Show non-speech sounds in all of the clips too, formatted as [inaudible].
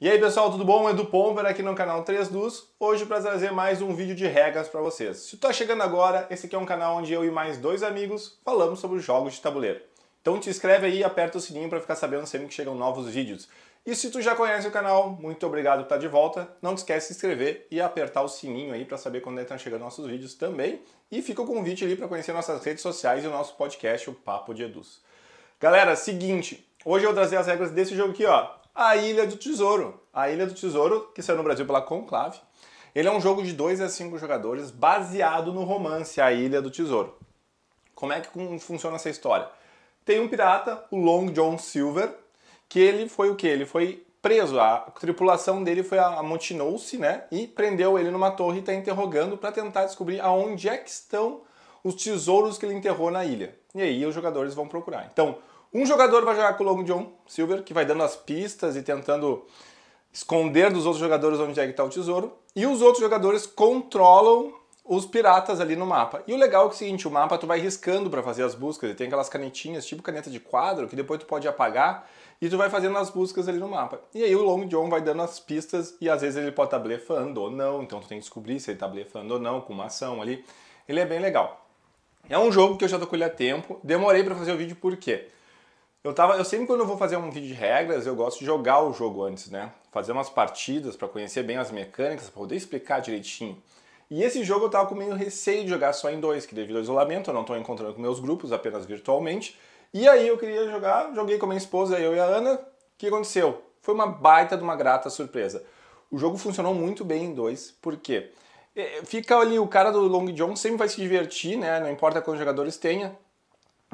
E aí pessoal, tudo bom? Edu Pomper aqui no canal 3 Luz, hoje para trazer mais um vídeo de regras para vocês. Se tu tá chegando agora, esse aqui é um canal onde eu e mais dois amigos falamos sobre jogos de tabuleiro. Então te inscreve aí e aperta o sininho para ficar sabendo sempre que chegam novos vídeos. E se tu já conhece o canal, muito obrigado por estar tá de volta. Não te esquece de se inscrever e apertar o sininho aí para saber quando estão chegando nossos vídeos também. E fica o convite ali para conhecer nossas redes sociais e o nosso podcast, o Papo de Eduz. Galera, seguinte, hoje eu vou trazer as regras desse jogo aqui, ó a Ilha do Tesouro. A Ilha do Tesouro, que saiu no Brasil pela Conclave. Ele é um jogo de 2 a 5 jogadores baseado no romance A Ilha do Tesouro. Como é que funciona essa história? Tem um pirata, o Long John Silver, que ele foi o que? Ele foi preso, a tripulação dele foi amotinou-se, né? E prendeu ele numa torre e está interrogando para tentar descobrir aonde é que estão os tesouros que ele enterrou na ilha. E aí os jogadores vão procurar. Então, um jogador vai jogar com o Long John Silver, que vai dando as pistas e tentando esconder dos outros jogadores onde é que está o tesouro. E os outros jogadores controlam os piratas ali no mapa. E o legal é, é o seguinte, o mapa tu vai riscando para fazer as buscas, e tem aquelas canetinhas, tipo caneta de quadro, que depois tu pode apagar e tu vai fazendo as buscas ali no mapa. E aí o Long John vai dando as pistas e às vezes ele pode estar tá blefando ou não, então tu tem que descobrir se ele está blefando ou não com uma ação ali. Ele é bem legal. É um jogo que eu já tô com ele há tempo, demorei para fazer o vídeo por quê? Eu, tava, eu sempre quando eu vou fazer um vídeo de regras, eu gosto de jogar o jogo antes, né? Fazer umas partidas para conhecer bem as mecânicas, para poder explicar direitinho. E esse jogo eu tava com meio receio de jogar só em dois, que devido ao isolamento eu não estou encontrando com meus grupos, apenas virtualmente. E aí eu queria jogar, joguei com a minha esposa, eu e a Ana. O que aconteceu? Foi uma baita de uma grata surpresa. O jogo funcionou muito bem em dois, por quê? É, fica ali, o cara do Long John sempre vai se divertir, né? Não importa quantos jogadores tenha,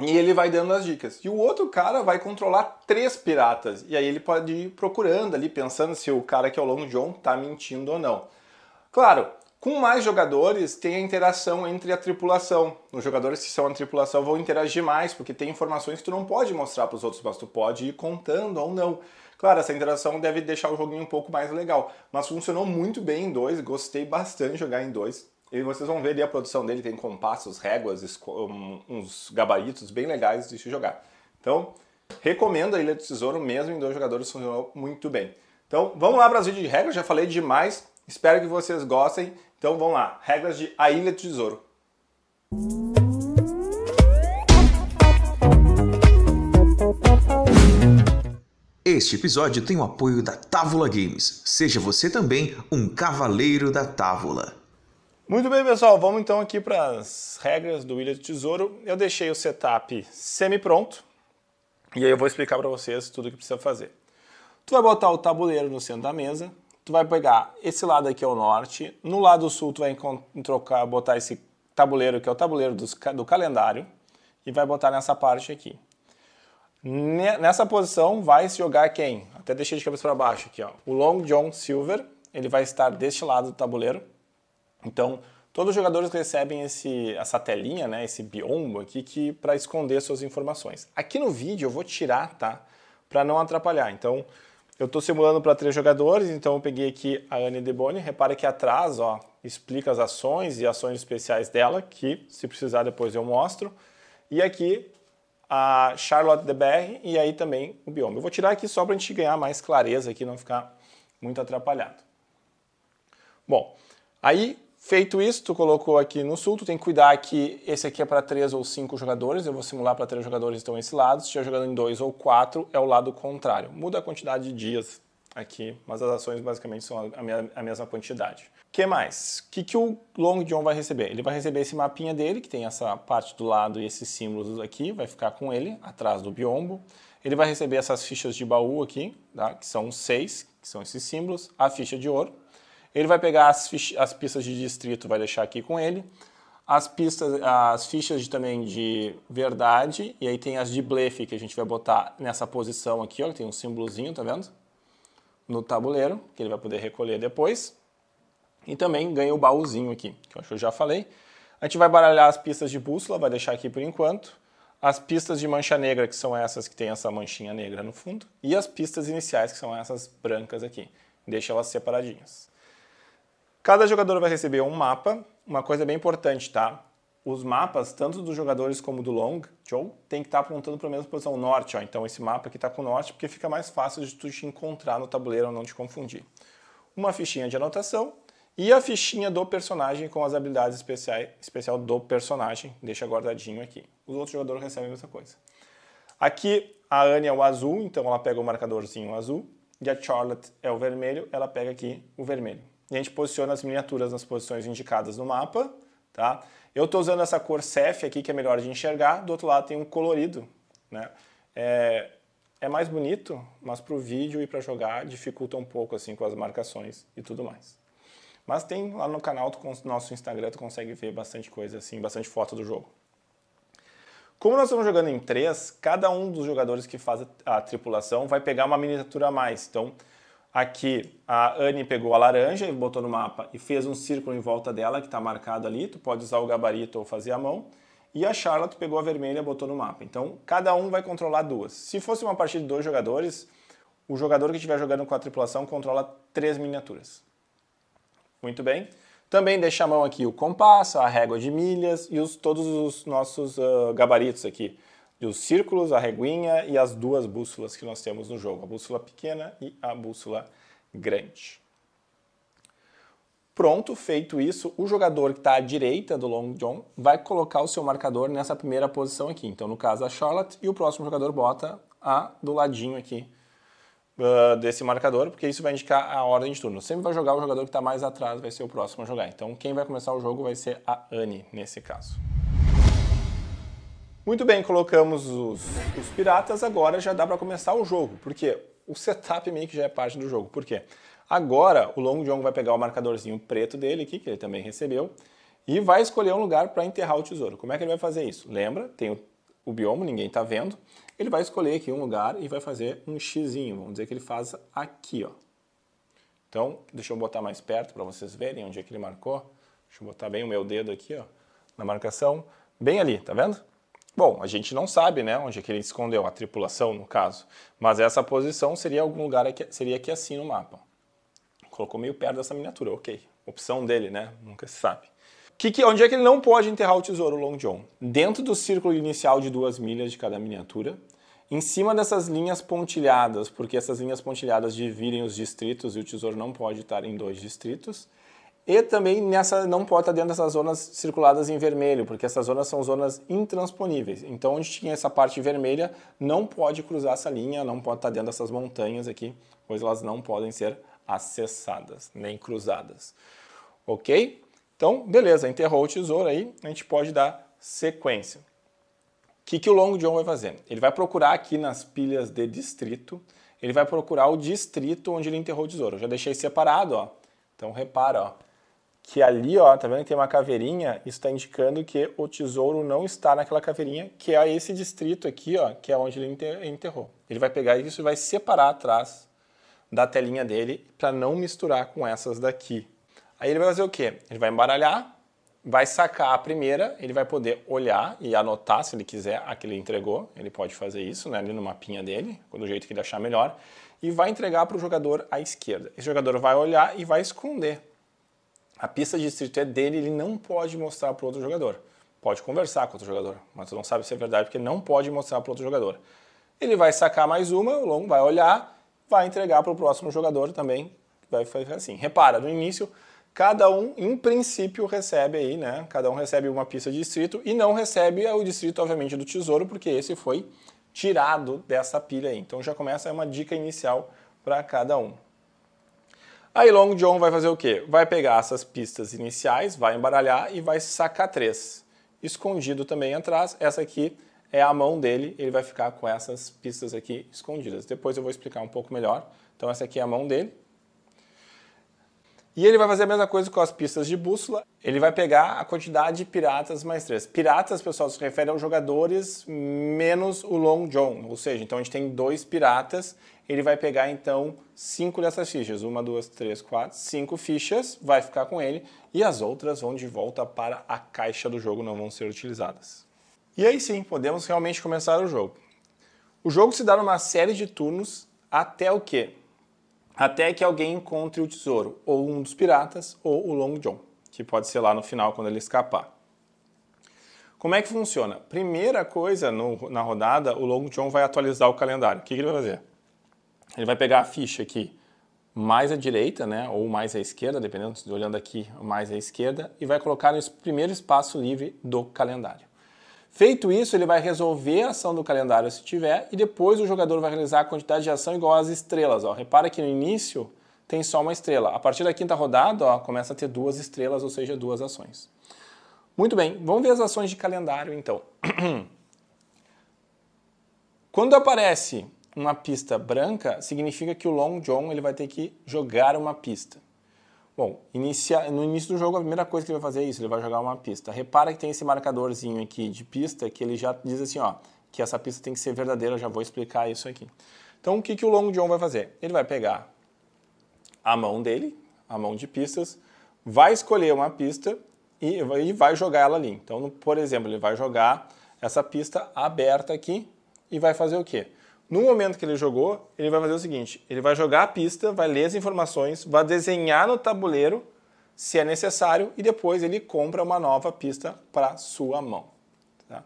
e ele vai dando as dicas. E o outro cara vai controlar três piratas. E aí ele pode ir procurando ali, pensando se o cara que é o Long John tá mentindo ou não. Claro, com mais jogadores tem a interação entre a tripulação. Os jogadores que são a tripulação vão interagir mais, porque tem informações que tu não pode mostrar para os outros, mas tu pode ir contando ou não. Claro, essa interação deve deixar o joguinho um pouco mais legal, mas funcionou muito bem em dois, gostei bastante de jogar em dois. E vocês vão ver ali a produção dele, tem compassos, réguas, uns gabaritos bem legais de se jogar. Então, recomendo a Ilha do Tesouro, mesmo em então dois jogadores, funcionou muito bem. Então, vamos lá para as vídeos de regras, já falei demais, espero que vocês gostem. Então, vamos lá, regras de A Ilha do Tesouro. Este episódio tem o apoio da Távola Games. Seja você também um cavaleiro da Távola. Muito bem, pessoal, vamos então aqui para as regras do William do Tesouro. Eu deixei o setup semi-pronto e aí eu vou explicar para vocês tudo o que precisa fazer. Tu vai botar o tabuleiro no centro da mesa, tu vai pegar esse lado aqui é o norte, no lado sul tu vai trocar, botar esse tabuleiro que é o tabuleiro do calendário e vai botar nessa parte aqui. Nessa posição vai se jogar quem? Até deixei de cabeça para baixo aqui, ó. O Long John Silver, ele vai estar deste lado do tabuleiro então, todos os jogadores recebem esse, essa telinha, né, esse biombo aqui, que para esconder suas informações. Aqui no vídeo eu vou tirar, tá? Para não atrapalhar. Então, eu estou simulando para três jogadores, então eu peguei aqui a Anne Deboni. Repara que atrás, ó, explica as ações e ações especiais dela, que se precisar depois eu mostro. E aqui a Charlotte DeBerre e aí também o bioma. Eu vou tirar aqui só para a gente ganhar mais clareza aqui, não ficar muito atrapalhado. Bom, aí Feito isso, tu colocou aqui no sul, tu tem que cuidar que esse aqui é para três ou cinco jogadores, eu vou simular para três jogadores estão esse lado, se estiver jogando em dois ou quatro, é o lado contrário. Muda a quantidade de dias aqui, mas as ações basicamente são a, minha, a mesma quantidade. O que mais? O que, que o Long John vai receber? Ele vai receber esse mapinha dele, que tem essa parte do lado e esses símbolos aqui, vai ficar com ele, atrás do biombo. Ele vai receber essas fichas de baú aqui, tá? que são seis, que são esses símbolos, a ficha de ouro, ele vai pegar as, as pistas de distrito, vai deixar aqui com ele, as pistas, as fichas de, também de verdade, e aí tem as de blefe que a gente vai botar nessa posição aqui, ó, tem um símbolozinho, tá vendo? No tabuleiro, que ele vai poder recolher depois. E também ganha o baúzinho aqui, que eu acho que eu já falei. A gente vai baralhar as pistas de bússola, vai deixar aqui por enquanto. As pistas de mancha negra, que são essas que tem essa manchinha negra no fundo. E as pistas iniciais, que são essas brancas aqui. Deixa elas separadinhas. Cada jogador vai receber um mapa, uma coisa bem importante, tá? Os mapas, tanto dos jogadores como do long, show, tem que estar tá apontando para a mesma posição, norte, ó. Então esse mapa aqui está com o norte, porque fica mais fácil de tu te encontrar no tabuleiro ou não te confundir. Uma fichinha de anotação e a fichinha do personagem com as habilidades especiais, especial do personagem, deixa guardadinho aqui. Os outros jogadores recebem a mesma coisa. Aqui a Anne é o azul, então ela pega o marcadorzinho azul, e a Charlotte é o vermelho, ela pega aqui o vermelho e a gente posiciona as miniaturas nas posições indicadas no mapa, tá? Eu estou usando essa cor cef aqui, que é melhor de enxergar, do outro lado tem um colorido, né? É, é mais bonito, mas para o vídeo e para jogar dificulta um pouco assim com as marcações e tudo mais. Mas tem lá no canal, no nosso Instagram, tu consegue ver bastante coisa assim, bastante foto do jogo. Como nós estamos jogando em três, cada um dos jogadores que faz a tripulação vai pegar uma miniatura a mais. Então, Aqui a Anne pegou a laranja e botou no mapa e fez um círculo em volta dela que está marcado ali. Tu pode usar o gabarito ou fazer a mão. E a Charlotte pegou a vermelha e botou no mapa. Então cada um vai controlar duas. Se fosse uma partida de dois jogadores, o jogador que estiver jogando com a tripulação controla três miniaturas. Muito bem. Também deixa a mão aqui o compasso, a régua de milhas e os, todos os nossos uh, gabaritos aqui e os círculos, a reguinha e as duas bússolas que nós temos no jogo, a bússola pequena e a bússola grande. Pronto, feito isso, o jogador que está à direita do Long John vai colocar o seu marcador nessa primeira posição aqui. Então, no caso, a Charlotte, e o próximo jogador bota a do ladinho aqui uh, desse marcador, porque isso vai indicar a ordem de turno. Sempre vai jogar o jogador que está mais atrás, vai ser o próximo a jogar. Então, quem vai começar o jogo vai ser a Anne, nesse caso. Muito bem, colocamos os, os piratas, agora já dá para começar o jogo, porque o setup meio que já é parte do jogo. Por quê? Agora o Long John vai pegar o marcadorzinho preto dele aqui, que ele também recebeu, e vai escolher um lugar para enterrar o tesouro. Como é que ele vai fazer isso? Lembra, tem o, o bioma, ninguém está vendo. Ele vai escolher aqui um lugar e vai fazer um xizinho, vamos dizer que ele faz aqui, ó. Então, deixa eu botar mais perto para vocês verem onde é que ele marcou. Deixa eu botar bem o meu dedo aqui, ó, na marcação, bem ali, tá vendo? Bom, a gente não sabe né, onde é que ele escondeu, a tripulação no caso, mas essa posição seria algum lugar, aqui, seria aqui assim no mapa. Colocou meio perto dessa miniatura, ok. Opção dele, né? Nunca se sabe. Que, que, onde é que ele não pode enterrar o tesouro Long John? Dentro do círculo inicial de duas milhas de cada miniatura, em cima dessas linhas pontilhadas, porque essas linhas pontilhadas dividem os distritos e o tesouro não pode estar em dois distritos, e também nessa não pode estar dentro dessas zonas circuladas em vermelho, porque essas zonas são zonas intransponíveis. Então, onde tinha essa parte vermelha, não pode cruzar essa linha, não pode estar dentro dessas montanhas aqui, pois elas não podem ser acessadas, nem cruzadas. Ok? Então, beleza, enterrou o tesouro aí, a gente pode dar sequência. O que, que o Long John vai fazer? Ele vai procurar aqui nas pilhas de distrito, ele vai procurar o distrito onde ele enterrou o tesouro. Eu já deixei separado, ó. Então repara, ó que ali, ó, tá vendo que tem uma caveirinha, isso está indicando que o tesouro não está naquela caveirinha, que é esse distrito aqui, ó, que é onde ele enterrou. Ele vai pegar isso e vai separar atrás da telinha dele para não misturar com essas daqui. Aí ele vai fazer o quê? Ele vai embaralhar, vai sacar a primeira, ele vai poder olhar e anotar, se ele quiser, a que ele entregou. Ele pode fazer isso né, ali no mapinha dele, do jeito que ele achar melhor, e vai entregar para o jogador à esquerda. Esse jogador vai olhar e vai esconder a pista de distrito é dele, ele não pode mostrar para outro jogador. Pode conversar com outro jogador, mas tu não sabe se é verdade porque não pode mostrar para outro jogador. Ele vai sacar mais uma, o Long vai olhar, vai entregar para o próximo jogador também, vai fazer assim. Repara, no início, cada um, em princípio, recebe aí, né? Cada um recebe uma pista de distrito e não recebe o distrito, obviamente, do tesouro, porque esse foi tirado dessa pilha aí. Então já começa é uma dica inicial para cada um. Aí Long John vai fazer o quê? Vai pegar essas pistas iniciais, vai embaralhar e vai sacar três. Escondido também atrás, essa aqui é a mão dele, ele vai ficar com essas pistas aqui escondidas. Depois eu vou explicar um pouco melhor. Então essa aqui é a mão dele. E ele vai fazer a mesma coisa com as pistas de bússola. Ele vai pegar a quantidade de piratas mais três. Piratas, pessoal, se refere aos jogadores menos o Long John. Ou seja, então a gente tem dois piratas ele vai pegar então cinco dessas fichas. Uma, duas, três, quatro, cinco fichas vai ficar com ele e as outras vão de volta para a caixa do jogo, não vão ser utilizadas. E aí sim, podemos realmente começar o jogo. O jogo se dá numa série de turnos até o quê? Até que alguém encontre o tesouro, ou um dos piratas, ou o Long John, que pode ser lá no final quando ele escapar. Como é que funciona? Primeira coisa, no, na rodada, o Long John vai atualizar o calendário. O que, que ele vai fazer? Ele vai pegar a ficha aqui mais à direita, né, ou mais à esquerda, dependendo, olhando aqui, mais à esquerda, e vai colocar no primeiro espaço livre do calendário. Feito isso, ele vai resolver a ação do calendário se tiver, e depois o jogador vai realizar a quantidade de ação igual às estrelas. Ó. Repara que no início tem só uma estrela. A partir da quinta rodada, ó, começa a ter duas estrelas, ou seja, duas ações. Muito bem, vamos ver as ações de calendário então. [clears throat] Quando aparece uma pista branca, significa que o Long John ele vai ter que jogar uma pista. Bom, inicia, no início do jogo a primeira coisa que ele vai fazer é isso, ele vai jogar uma pista. Repara que tem esse marcadorzinho aqui de pista que ele já diz assim, ó, que essa pista tem que ser verdadeira, já vou explicar isso aqui. Então o que, que o Long John vai fazer? Ele vai pegar a mão dele, a mão de pistas, vai escolher uma pista e, e vai jogar ela ali. Então, por exemplo, ele vai jogar essa pista aberta aqui e vai fazer o quê? No momento que ele jogou, ele vai fazer o seguinte: ele vai jogar a pista, vai ler as informações, vai desenhar no tabuleiro se é necessário e depois ele compra uma nova pista para sua mão. Tá?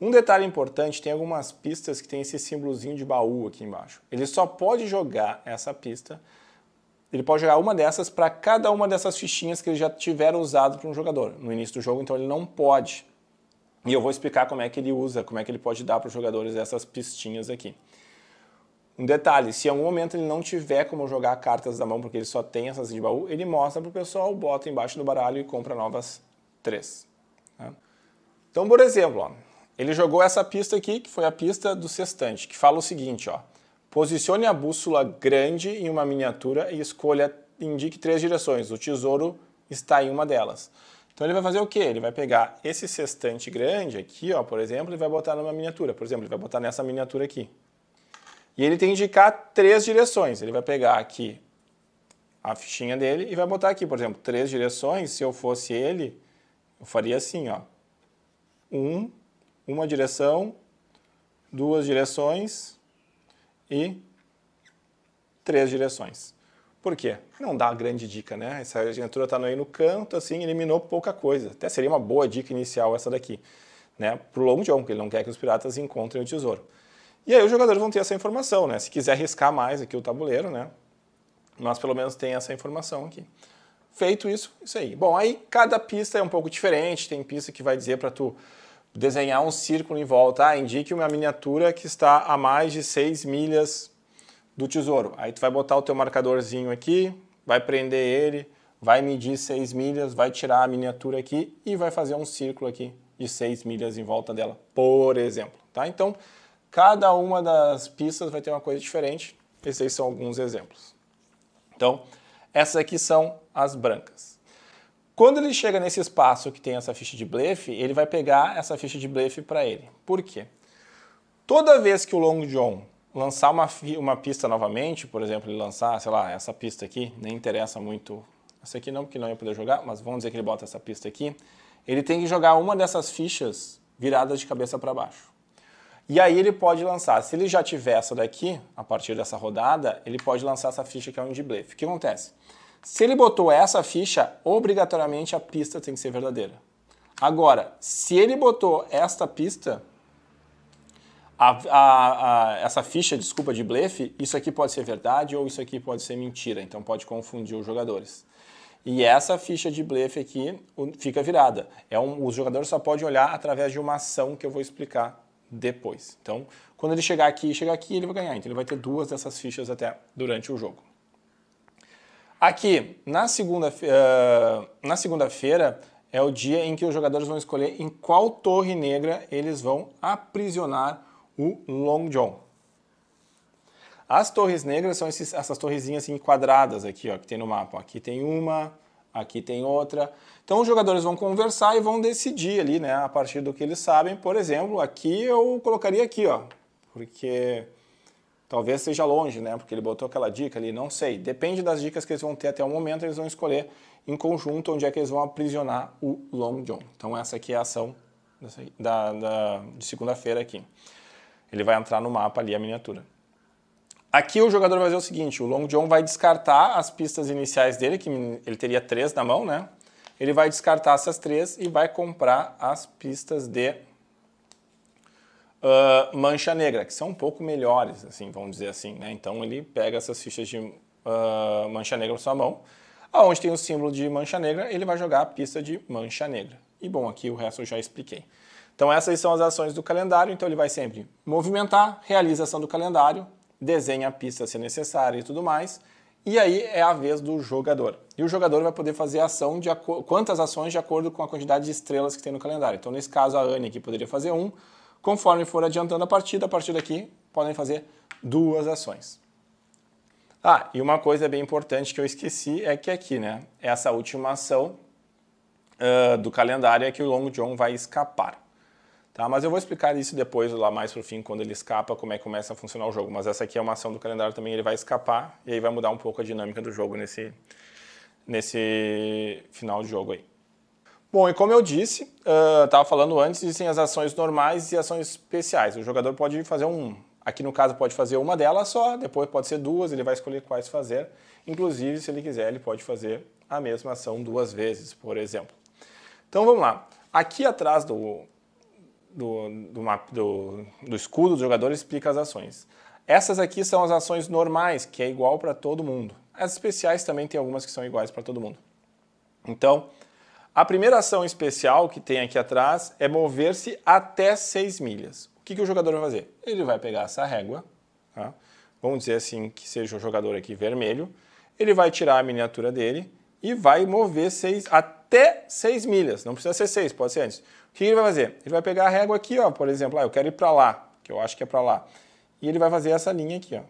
Um detalhe importante: tem algumas pistas que tem esse símbolozinho de baú aqui embaixo. Ele só pode jogar essa pista, ele pode jogar uma dessas para cada uma dessas fichinhas que ele já tiver usado para um jogador. No início do jogo, então ele não pode. E eu vou explicar como é que ele usa, como é que ele pode dar para os jogadores essas pistinhas aqui. Um detalhe, se em algum momento ele não tiver como jogar cartas da mão, porque ele só tem essas de baú, ele mostra para o pessoal, bota embaixo do baralho e compra novas três. Né? Então, por exemplo, ó, ele jogou essa pista aqui, que foi a pista do sextante, que fala o seguinte, ó, posicione a bússola grande em uma miniatura e escolha, indique três direções, o tesouro está em uma delas. Então ele vai fazer o quê? Ele vai pegar esse sextante grande aqui, ó, por exemplo, e vai botar numa miniatura. Por exemplo, ele vai botar nessa miniatura aqui. E ele tem que indicar três direções. Ele vai pegar aqui a fichinha dele e vai botar aqui, por exemplo, três direções. Se eu fosse ele, eu faria assim, ó. Um, uma direção, duas direções e três direções. Por quê? Não dá grande dica, né? Essa assinatura está aí no canto, assim, eliminou pouca coisa. Até seria uma boa dica inicial essa daqui, né? Pro Long John, porque ele não quer que os piratas encontrem o tesouro. E aí os jogadores vão ter essa informação, né? Se quiser riscar mais aqui o tabuleiro, né? Mas pelo menos tem essa informação aqui. Feito isso, isso aí. Bom, aí cada pista é um pouco diferente. Tem pista que vai dizer para tu desenhar um círculo em volta. Ah, indique uma miniatura que está a mais de 6 milhas do tesouro. Aí tu vai botar o teu marcadorzinho aqui, vai prender ele, vai medir 6 milhas, vai tirar a miniatura aqui e vai fazer um círculo aqui de 6 milhas em volta dela, por exemplo. Tá? Então, cada uma das pistas vai ter uma coisa diferente. Esses são alguns exemplos. Então, essas aqui são as brancas. Quando ele chega nesse espaço que tem essa ficha de blefe, ele vai pegar essa ficha de blefe para ele. Por quê? Toda vez que o Long John lançar uma, uma pista novamente, por exemplo, ele lançar, sei lá, essa pista aqui, nem interessa muito, essa aqui não, porque não ia poder jogar, mas vamos dizer que ele bota essa pista aqui, ele tem que jogar uma dessas fichas viradas de cabeça para baixo. E aí ele pode lançar, se ele já tiver essa daqui, a partir dessa rodada, ele pode lançar essa ficha que é um de blefe. O que acontece? Se ele botou essa ficha, obrigatoriamente a pista tem que ser verdadeira. Agora, se ele botou esta pista, a, a, a, essa ficha, desculpa, de blefe, isso aqui pode ser verdade ou isso aqui pode ser mentira, então pode confundir os jogadores. E essa ficha de blefe aqui fica virada. É um, os jogadores só podem olhar através de uma ação que eu vou explicar depois. Então, quando ele chegar aqui e chegar aqui, ele vai ganhar. Então, ele vai ter duas dessas fichas até durante o jogo. Aqui, na segunda-feira, uh, na segunda-feira é o dia em que os jogadores vão escolher em qual torre negra eles vão aprisionar o Long John. As torres negras são esses, essas torrezinhas assim, quadradas aqui, ó, que tem no mapa. Aqui tem uma, aqui tem outra. Então os jogadores vão conversar e vão decidir ali, né, a partir do que eles sabem. Por exemplo, aqui eu colocaria aqui, ó, porque talvez seja longe, né, porque ele botou aquela dica ali, não sei. Depende das dicas que eles vão ter até o momento, eles vão escolher em conjunto onde é que eles vão aprisionar o Long John. Então essa aqui é a ação da, da de segunda-feira aqui. Ele vai entrar no mapa ali a miniatura. Aqui o jogador vai fazer o seguinte, o Long John vai descartar as pistas iniciais dele, que ele teria três na mão, né? Ele vai descartar essas três e vai comprar as pistas de uh, mancha negra, que são um pouco melhores, assim, vamos dizer assim, né? Então ele pega essas fichas de uh, mancha negra na sua mão, aonde tem o símbolo de mancha negra, ele vai jogar a pista de mancha negra. E bom, aqui o resto eu já expliquei. Então essas são as ações do calendário, então ele vai sempre movimentar, realização do calendário, desenha a pista se necessário e tudo mais, e aí é a vez do jogador. E o jogador vai poder fazer ação de quantas ações de acordo com a quantidade de estrelas que tem no calendário. Então nesse caso a Anne aqui poderia fazer um, conforme for adiantando a partida, a partir daqui podem fazer duas ações. Ah, e uma coisa bem importante que eu esqueci é que aqui, né, essa última ação uh, do calendário é que o Long John vai escapar. Tá? Mas eu vou explicar isso depois, lá mais pro fim, quando ele escapa, como é que começa a funcionar o jogo. Mas essa aqui é uma ação do calendário também, ele vai escapar e aí vai mudar um pouco a dinâmica do jogo nesse, nesse final de jogo aí. Bom, e como eu disse, estava uh, falando antes, existem as ações normais e ações especiais. O jogador pode fazer um, aqui no caso pode fazer uma delas só, depois pode ser duas, ele vai escolher quais fazer. Inclusive, se ele quiser, ele pode fazer a mesma ação duas vezes, por exemplo. Então vamos lá. Aqui atrás do, do, do, do, do escudo do jogador explica as ações. Essas aqui são as ações normais, que é igual para todo mundo. As especiais também tem algumas que são iguais para todo mundo. Então, a primeira ação especial que tem aqui atrás é mover-se até 6 milhas. O que, que, o jogador vai fazer? Ele vai pegar essa régua, tá? vamos dizer assim que seja o jogador aqui vermelho, ele vai tirar a miniatura dele e vai mover 6 até até 6 milhas. Não precisa ser 6, pode ser antes. O que ele vai fazer? Ele vai pegar a régua aqui, ó, por exemplo, ah, eu quero ir para lá, que eu acho que é para lá. E ele vai fazer essa linha aqui, ó.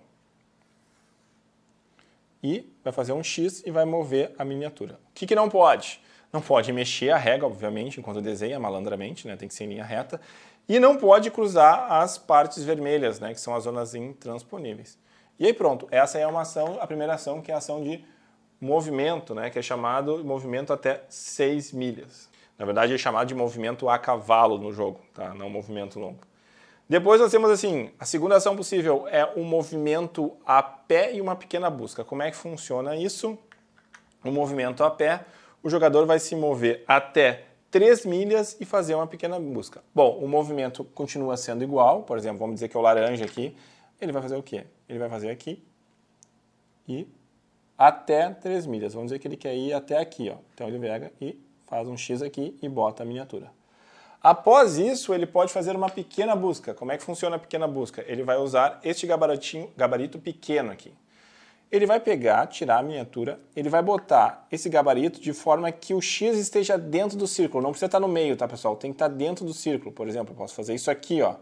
E vai fazer um X e vai mover a miniatura. O que, que não pode? Não pode mexer a régua, obviamente, enquanto desenha malandramente, né? tem que ser em linha reta. E não pode cruzar as partes vermelhas, né? que são as zonas intransponíveis. E aí pronto, essa é uma ação, a primeira ação, que é a ação de movimento, né, que é chamado movimento até 6 milhas. Na verdade, é chamado de movimento a cavalo no jogo, tá? não movimento longo. Depois nós temos assim, a segunda ação possível é um movimento a pé e uma pequena busca. Como é que funciona isso? O um movimento a pé, o jogador vai se mover até 3 milhas e fazer uma pequena busca. Bom, o movimento continua sendo igual, por exemplo, vamos dizer que é o laranja aqui, ele vai fazer o quê? Ele vai fazer aqui e até 3 milhas. Vamos dizer que ele quer ir até aqui. Ó. Então ele pega e faz um X aqui e bota a miniatura. Após isso, ele pode fazer uma pequena busca. Como é que funciona a pequena busca? Ele vai usar este gabaritinho, gabarito pequeno aqui. Ele vai pegar, tirar a miniatura, ele vai botar esse gabarito de forma que o X esteja dentro do círculo. Não precisa estar no meio, tá, pessoal? Tem que estar dentro do círculo. Por exemplo, eu posso fazer isso aqui, ó.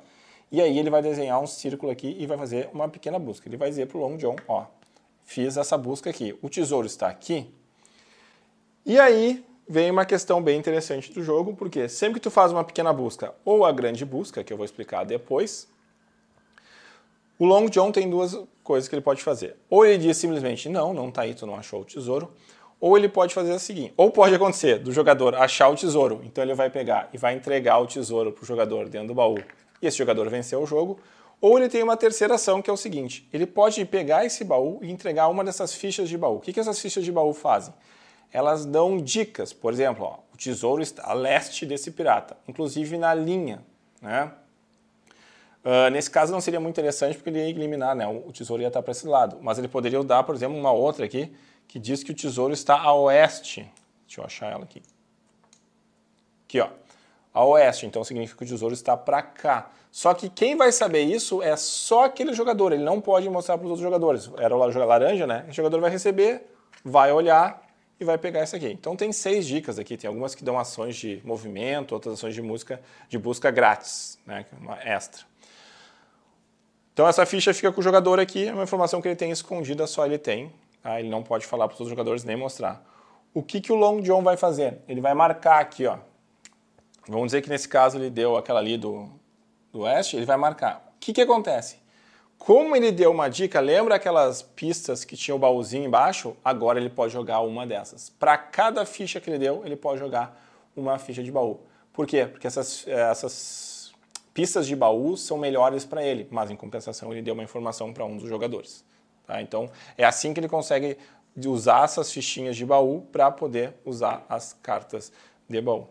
E aí ele vai desenhar um círculo aqui e vai fazer uma pequena busca. Ele vai dizer para o Long John, ó, fiz essa busca aqui. O tesouro está aqui. E aí vem uma questão bem interessante do jogo, porque sempre que tu faz uma pequena busca ou a grande busca, que eu vou explicar depois, o Long John tem duas coisas que ele pode fazer. Ou ele diz simplesmente, não, não está aí, tu não achou o tesouro. Ou ele pode fazer o seguinte, ou pode acontecer do jogador achar o tesouro, então ele vai pegar e vai entregar o tesouro para o jogador dentro do baú, e esse jogador venceu o jogo, ou ele tem uma terceira ação, que é o seguinte: ele pode pegar esse baú e entregar uma dessas fichas de baú. O que, que essas fichas de baú fazem? Elas dão dicas, por exemplo, ó, o tesouro está a leste desse pirata, inclusive na linha. Né? Uh, nesse caso não seria muito interessante porque ele ia eliminar, né? o tesouro ia estar para esse lado. Mas ele poderia dar, por exemplo, uma outra aqui que diz que o tesouro está a oeste. Deixa eu achar ela aqui. Aqui, ó a oeste, então significa que o tesouro está para cá. Só que quem vai saber isso é só aquele jogador, ele não pode mostrar para os outros jogadores. Era o laranja, né? O jogador vai receber, vai olhar e vai pegar isso aqui. Então tem seis dicas aqui, tem algumas que dão ações de movimento, outras ações de música de busca grátis, né? É uma extra. Então essa ficha fica com o jogador aqui, é uma informação que ele tem escondida, só ele tem. Tá? Ele não pode falar para os outros jogadores nem mostrar. O que, que o Long John vai fazer? Ele vai marcar aqui, ó Vamos dizer que nesse caso ele deu aquela ali do, do oeste, ele vai marcar. O que, que acontece? Como ele deu uma dica, lembra aquelas pistas que tinha o baúzinho embaixo? Agora ele pode jogar uma dessas. Para cada ficha que ele deu, ele pode jogar uma ficha de baú. Por quê? Porque essas, essas pistas de baú são melhores para ele, mas em compensação ele deu uma informação para um dos jogadores. Tá? Então é assim que ele consegue usar essas fichinhas de baú para poder usar as cartas de baú.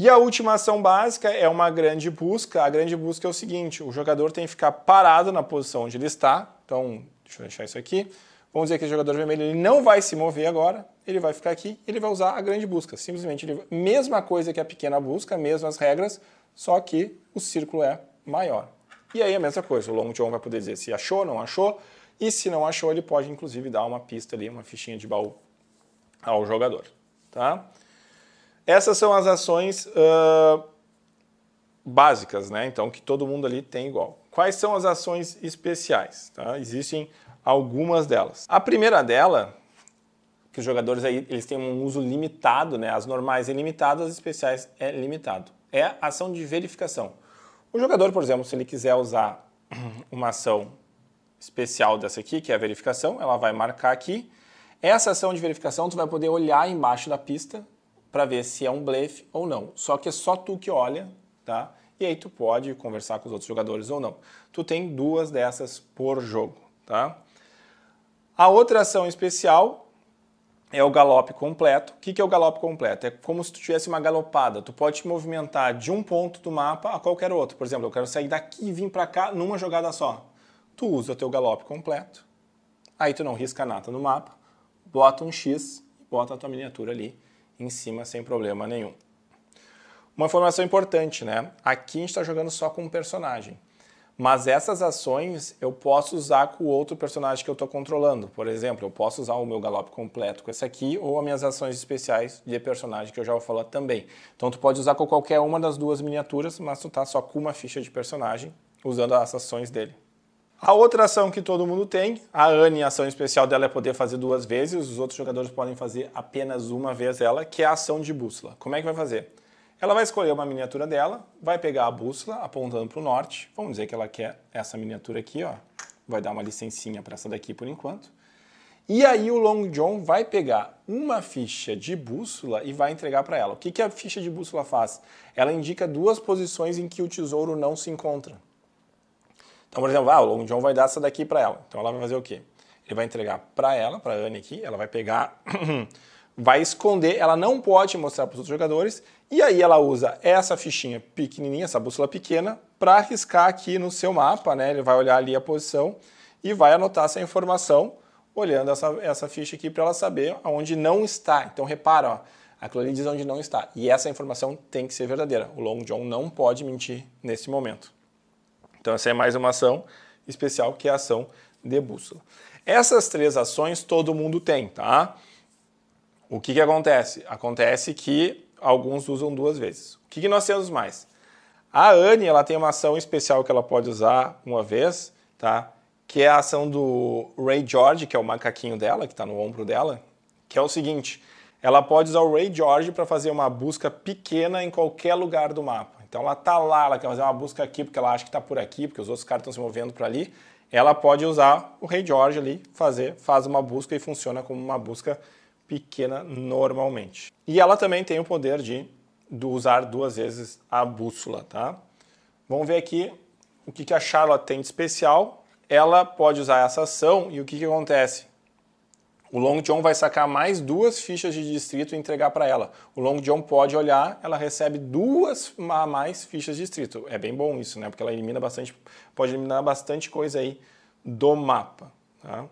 E a última ação básica é uma grande busca. A grande busca é o seguinte: o jogador tem que ficar parado na posição onde ele está. Então, deixa eu deixar isso aqui. Vamos dizer que o jogador vermelho ele não vai se mover agora, ele vai ficar aqui, ele vai usar a grande busca. Simplesmente, ele... mesma coisa que a pequena busca, mesmas regras, só que o círculo é maior. E aí a mesma coisa, o Long John vai poder dizer se achou, não achou, e se não achou, ele pode inclusive dar uma pista ali, uma fichinha de baú ao jogador. Tá? Essas são as ações uh, básicas, né? Então, que todo mundo ali tem igual. Quais são as ações especiais? Tá? Existem algumas delas. A primeira dela, que os jogadores aí eles têm um uso limitado, né? As normais é limitado, as especiais é limitado. É a ação de verificação. O jogador, por exemplo, se ele quiser usar [clears throat] uma ação especial dessa aqui, que é a verificação, ela vai marcar aqui. Essa ação de verificação tu vai poder olhar embaixo da pista para ver se é um blefe ou não. Só que é só tu que olha, tá? E aí tu pode conversar com os outros jogadores ou não. Tu tem duas dessas por jogo, tá? A outra ação especial é o galope completo. O que é o galope completo? É como se tu tivesse uma galopada. Tu pode te movimentar de um ponto do mapa a qualquer outro. Por exemplo, eu quero sair daqui e vir para cá numa jogada só. Tu usa o teu galope completo, aí tu não risca nada no mapa, bota um X bota a tua miniatura ali em cima sem problema nenhum. Uma informação importante, né? Aqui a gente está jogando só com um personagem. Mas essas ações eu posso usar com o outro personagem que eu estou controlando. Por exemplo, eu posso usar o meu galope completo com esse aqui ou as minhas ações especiais de personagem que eu já vou falar também. Então tu pode usar com qualquer uma das duas miniaturas, mas tu tá só com uma ficha de personagem usando as ações dele. A outra ação que todo mundo tem, a Anne, a ação especial dela é poder fazer duas vezes, os outros jogadores podem fazer apenas uma vez ela, que é a ação de bússola. Como é que vai fazer? Ela vai escolher uma miniatura dela, vai pegar a bússola apontando para o norte, vamos dizer que ela quer essa miniatura aqui, ó. vai dar uma licencinha para essa daqui por enquanto. E aí o Long John vai pegar uma ficha de bússola e vai entregar para ela. O que, que a ficha de bússola faz? Ela indica duas posições em que o tesouro não se encontra. Então, por exemplo, ah, o Long John vai dar essa daqui para ela. Então ela vai fazer o quê? Ele vai entregar para ela, para a Anne aqui, ela vai pegar, [clears throat] vai esconder, ela não pode mostrar para os outros jogadores, e aí ela usa essa fichinha pequenininha, essa bússola pequena, para arriscar aqui no seu mapa, né? Ele vai olhar ali a posição e vai anotar essa informação, olhando essa, essa ficha aqui para ela saber aonde não está. Então repara, ó, aquilo ali diz onde não está. E essa informação tem que ser verdadeira. O Long John não pode mentir nesse momento. Então, essa é mais uma ação especial que é a ação de bússola. Essas três ações todo mundo tem, tá? O que, que acontece? Acontece que alguns usam duas vezes. O que, que nós temos mais? A Anne ela tem uma ação especial que ela pode usar uma vez, tá? Que é a ação do Ray George, que é o macaquinho dela, que está no ombro dela, que é o seguinte: ela pode usar o Ray George para fazer uma busca pequena em qualquer lugar do mapa. Então ela está lá, ela quer fazer uma busca aqui porque ela acha que está por aqui, porque os outros caras estão se movendo para ali. Ela pode usar o Rei George ali, fazer, faz uma busca e funciona como uma busca pequena normalmente. E ela também tem o poder de, usar duas vezes a bússola, tá? Vamos ver aqui o que, que a Charlotte tem de especial. Ela pode usar essa ação e o que, que acontece? O Long John vai sacar mais duas fichas de distrito e entregar para ela. O Long John pode olhar, ela recebe duas a mais fichas de distrito. É bem bom isso, né? Porque ela elimina bastante, pode eliminar bastante coisa aí do mapa. Tá?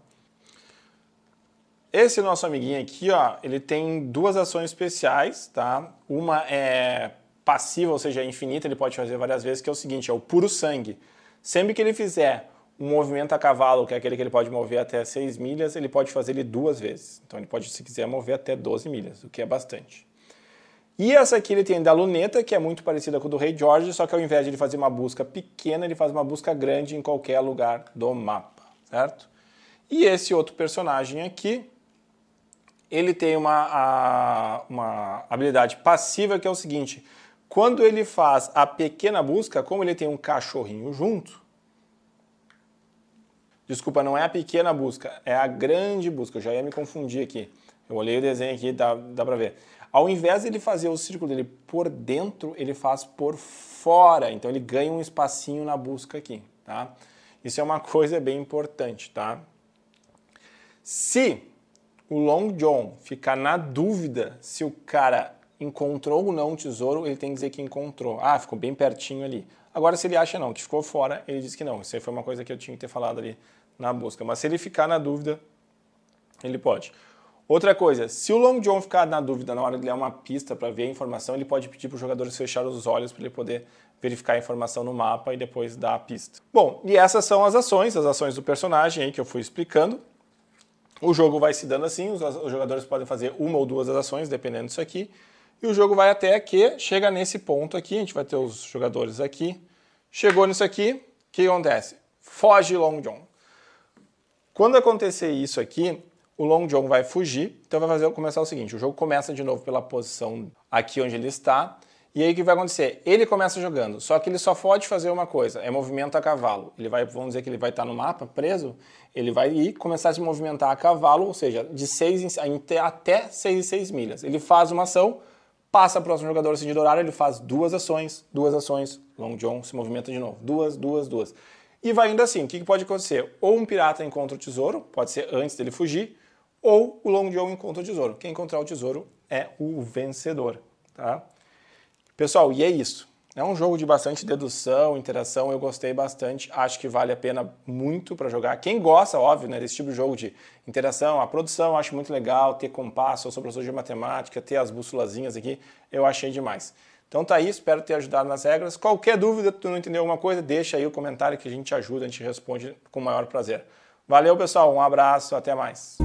Esse nosso amiguinho aqui, ó, ele tem duas ações especiais, tá? Uma é passiva, ou seja, é infinita, ele pode fazer várias vezes, que é o seguinte, é o puro sangue. Sempre que ele fizer um movimento a cavalo, que é aquele que ele pode mover até 6 milhas, ele pode fazer ele duas vezes. Então ele pode, se quiser, mover até 12 milhas, o que é bastante. E essa aqui ele tem da luneta, que é muito parecida com o do Rei George, só que ao invés de ele fazer uma busca pequena, ele faz uma busca grande em qualquer lugar do mapa, certo? E esse outro personagem aqui, ele tem uma, a, uma habilidade passiva que é o seguinte: quando ele faz a pequena busca, como ele tem um cachorrinho junto, Desculpa, não é a pequena busca, é a grande busca. Eu já ia me confundir aqui. Eu olhei o desenho aqui, dá, dá para ver. Ao invés de ele fazer o círculo dele por dentro, ele faz por fora. Então ele ganha um espacinho na busca aqui, tá? Isso é uma [laughs] coisa bem importante, tá? Se o Long John ficar na dúvida se o cara encontrou ou não o tesouro, ele tem que dizer que encontrou. Ah, ficou bem pertinho ali. Agora, se ele acha não, que ficou fora, ele diz que não. Isso aí foi uma coisa que eu tinha que ter falado ali na busca. Mas se ele ficar na dúvida, ele pode. Outra coisa, se o Long John ficar na dúvida na hora de ler uma pista para ver a informação, ele pode pedir para os jogadores fechar os olhos para ele poder verificar a informação no mapa e depois dar a pista. Bom, e essas são as ações, as ações do personagem aí que eu fui explicando. O jogo vai se dando assim, os, os jogadores podem fazer uma ou duas ações, dependendo disso aqui. E o jogo vai até que chega nesse ponto aqui, a gente vai ter os jogadores aqui. Chegou nisso aqui, o que acontece? Foge Long John. Quando acontecer isso aqui, o long John vai fugir, então vai fazer começar o seguinte: o jogo começa de novo pela posição aqui onde ele está. E aí o que vai acontecer? Ele começa jogando, só que ele só pode fazer uma coisa, é movimento a cavalo. Ele vai, vamos dizer que ele vai estar no mapa preso, ele vai ir começar a se movimentar a cavalo, ou seja, de 6 até 6 em 6 milhas. Ele faz uma ação, passa para o próximo jogador, sentido assim, horário, ele faz duas ações, duas ações, Long John se movimenta de novo, duas, duas, duas. E vai indo assim, o que pode acontecer? Ou um pirata encontra o tesouro, pode ser antes dele fugir, ou o Long John encontra o tesouro. Quem encontrar o tesouro é o vencedor, tá? Pessoal, e é isso. É um jogo de bastante dedução, interação, eu gostei bastante, acho que vale a pena muito para jogar. Quem gosta, óbvio, né, desse tipo de jogo de interação, a produção acho muito legal, ter compasso, eu sou professor de matemática, ter as bússolazinhas aqui, eu achei demais. Então tá aí, espero ter ajudado nas regras. Qualquer dúvida, tu não entendeu alguma coisa, deixa aí o comentário que a gente ajuda, a gente responde com o maior prazer. Valeu, pessoal, um abraço, até mais.